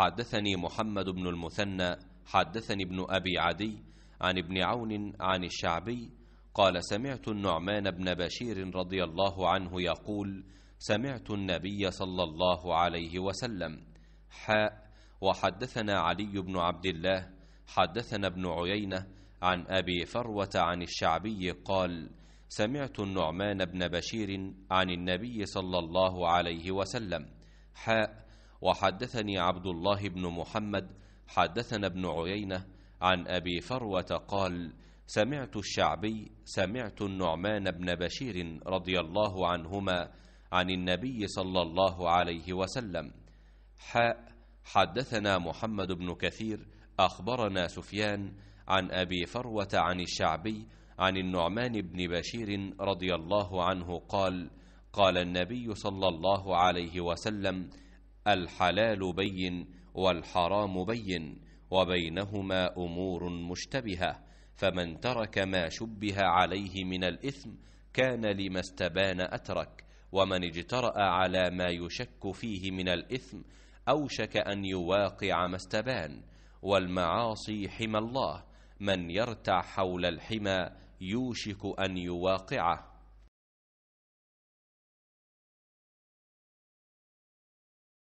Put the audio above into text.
حدثني محمد بن المثنى حدثني ابن أبي عدي عن ابن عون عن الشعبي قال سمعت النعمان بن بشير رضي الله عنه يقول سمعت النبي صلى الله عليه وسلم حاء وحدثنا علي بن عبد الله حدثنا ابن عيينة عن أبي فروة عن الشعبي قال سمعت النعمان بن بشير عن النبي صلى الله عليه وسلم حاء وحدثني عبد الله بن محمد حدثنا ابن عيينة عن أبي فروة قال سمعت الشعبي سمعت النعمان بن بشير رضي الله عنهما عن النبي صلى الله عليه وسلم حاء حدثنا محمد بن كثير أخبرنا سفيان عن أبي فروة عن الشعبي عن النعمان بن بشير رضي الله عنه قال قال النبي صلى الله عليه وسلم الحلال بين والحرام بين وبينهما امور مشتبهه فمن ترك ما شبه عليه من الاثم كان لما استبان اترك ومن اجترا على ما يشك فيه من الاثم اوشك ان يواقع ما استبان والمعاصي حمى الله من يرتع حول الحمى يوشك ان يواقعه